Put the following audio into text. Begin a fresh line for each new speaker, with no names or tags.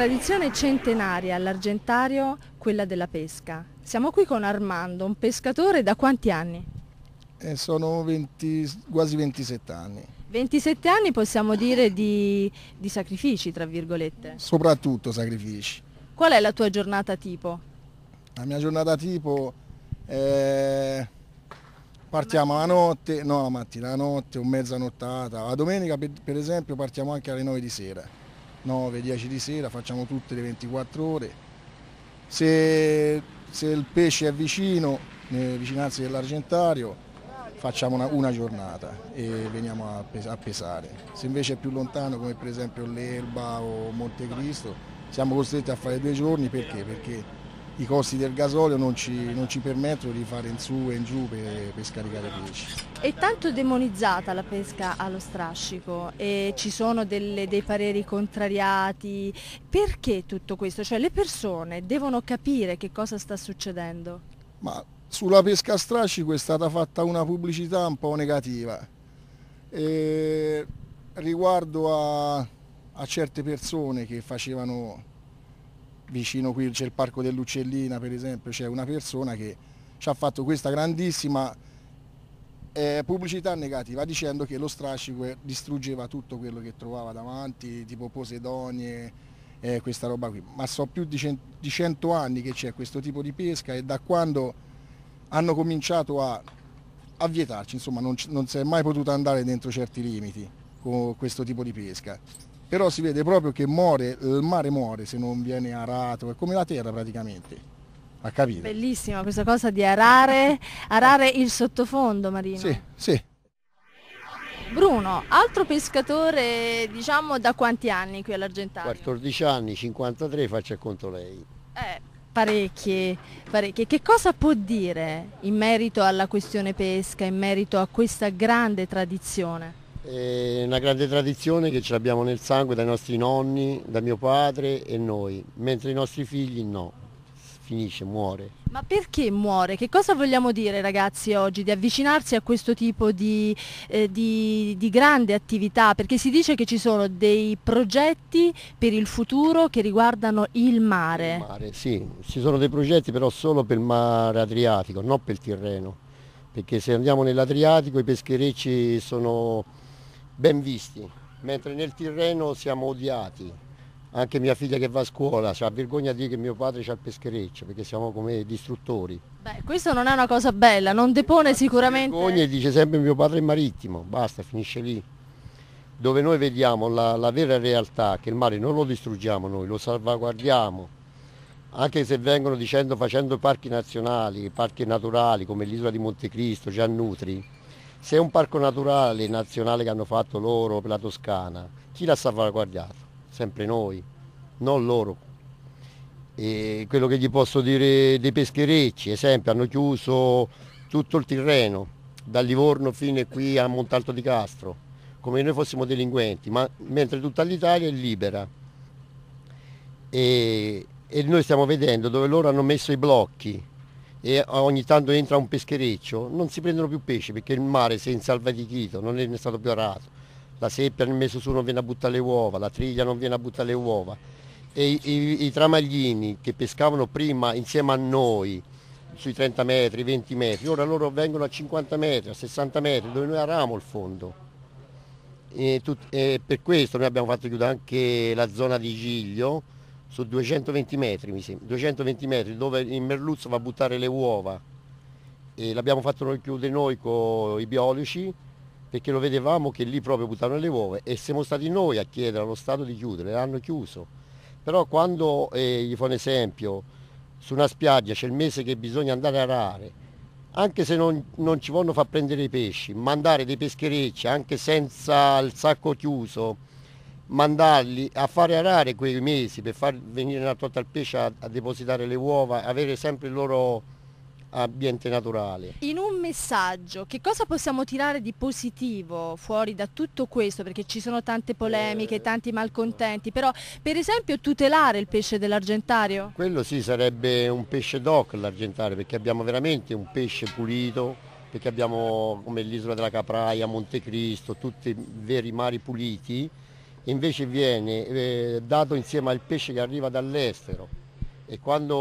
tradizione centenaria all'Argentario, quella della pesca. Siamo qui con Armando, un pescatore da quanti anni?
Eh, sono 20, quasi 27 anni.
27 anni possiamo dire di, di sacrifici, tra virgolette.
Soprattutto sacrifici.
Qual è la tua giornata tipo?
La mia giornata tipo eh, partiamo la notte, no la mattina, la notte o mezza nottata. La domenica per, per esempio partiamo anche alle 9 di sera 9, 10 di sera, facciamo tutte le 24 ore. Se, se il pesce è vicino, nelle vicinanze dell'Argentario, facciamo una, una, giornata e veniamo a, pesa, a, pesare. Se invece è più lontano, come per esempio l'Elba o Montecristo, siamo costretti a fare due giorni perché? Perché i costi del gasolio non ci, non ci permettono di fare in su e in giù per, per scaricare pesci.
È tanto demonizzata la pesca allo strascico e ci sono delle, dei pareri contrariati. Perché tutto questo? Cioè le persone devono capire che cosa sta succedendo?
Ma sulla pesca a strascico è stata fatta una pubblicità un po' negativa. E riguardo a, a certe persone che facevano vicino qui c'è il parco dell'Uccellina per esempio, c'è una persona che ci ha fatto questa grandissima eh, pubblicità negativa dicendo che lo strascico distruggeva tutto quello che trovava davanti, tipo Posedonie, eh, questa roba qui. Ma so più di, cent di cento anni che c'è questo tipo di pesca e da quando hanno cominciato a, a vietarci, insomma non, non si è mai potuto andare dentro certi limiti con questo tipo di pesca però si vede proprio che muore, il mare muore se non viene arato, è come la terra praticamente. Ha capito?
Bellissima questa cosa di arare, arare il sottofondo Marino. Sì, sì. Bruno, altro pescatore diciamo da quanti anni qui all'Argentano?
14 anni, 53 faccia conto lei.
Eh, parecchi, parecchi. Che cosa può dire in merito alla questione pesca, in merito a questa grande tradizione?
È una grande tradizione che ce l'abbiamo nel sangue dai nostri nonni, da mio padre e noi, mentre i nostri figli no, finisce, muore.
Ma perché muore? Che cosa vogliamo dire ragazzi oggi di avvicinarsi a questo tipo di, eh, di, di, grande attività? Perché si dice che ci sono dei progetti per il futuro che riguardano il mare. Il
mare, sì, ci sono dei progetti però solo per il mare Adriatico, non per il Tirreno, perché se andiamo nell'Adriatico i pescherecci sono ben visti, mentre nel Tirreno siamo odiati. Anche mia figlia che va a scuola ha vergogna di dire che mio padre c'ha il peschereccio perché siamo come distruttori.
Beh, questo non è una cosa bella, non depone sicuramente. Vergogna e
dice sempre mio padre è marittimo, basta, finisce lì. Dove noi vediamo la, la vera realtà, che il mare non lo distruggiamo noi, lo salvaguardiamo, anche se vengono dicendo facendo parchi nazionali, parchi naturali come l'isola di Montecristo, Giannutri, se è un parco naturale nazionale che hanno fatto loro per la Toscana, chi l'ha salvaguardato? Sempre noi, non loro. E quello che gli posso dire dei pescherecci, esempio, hanno chiuso tutto il Tirreno, da Livorno fino qui a Montalto di Castro, come noi fossimo delinquenti, ma mentre tutta l'Italia è libera. E, e noi stiamo vedendo dove loro hanno messo i blocchi, e ogni tanto entra un peschereccio, non si prendono più pesci perché il mare si è insalvatichito, non è stato più arato. La seppia nel mese su non viene a buttare le uova, la triglia non viene a buttare le uova. E i, i, i tramaglini che pescavano prima insieme a noi, sui 30 metri, 20 metri, ora loro vengono a 50 metri, a 60 metri, dove noi aramo il fondo. E tut, e per questo noi abbiamo fatto chiudere anche la zona di Giglio, su 220 metri, mi sembra, 220 metri dove il merluzzo va a buttare le uova. E l'abbiamo fatto noi chiudere noi con i biologi perché lo vedevamo che lì proprio buttavano le uova e siamo stati noi a chiedere allo Stato di chiudere, l'hanno chiuso. Però quando, eh, gli fa un esempio, su una spiaggia c'è il mese che bisogna andare a arare, anche se non, non ci vogliono far prendere i pesci, mandare dei pescherecci anche senza il sacco chiuso, mandarli a fare arare quei mesi per far venire una torta al pesce a, a depositare le uova, avere sempre il loro ambiente naturale.
In un messaggio, che cosa possiamo tirare di positivo fuori da tutto questo? Perché ci sono tante polemiche, eh. tanti malcontenti, però per esempio tutelare il pesce dell'argentario?
Quello sì, sarebbe un pesce doc l'argentario, perché abbiamo veramente un pesce pulito, perché abbiamo come l'isola della Capraia, Montecristo, tutti veri mari puliti invece viene eh, dato insieme al pesce che arriva dall'estero e quando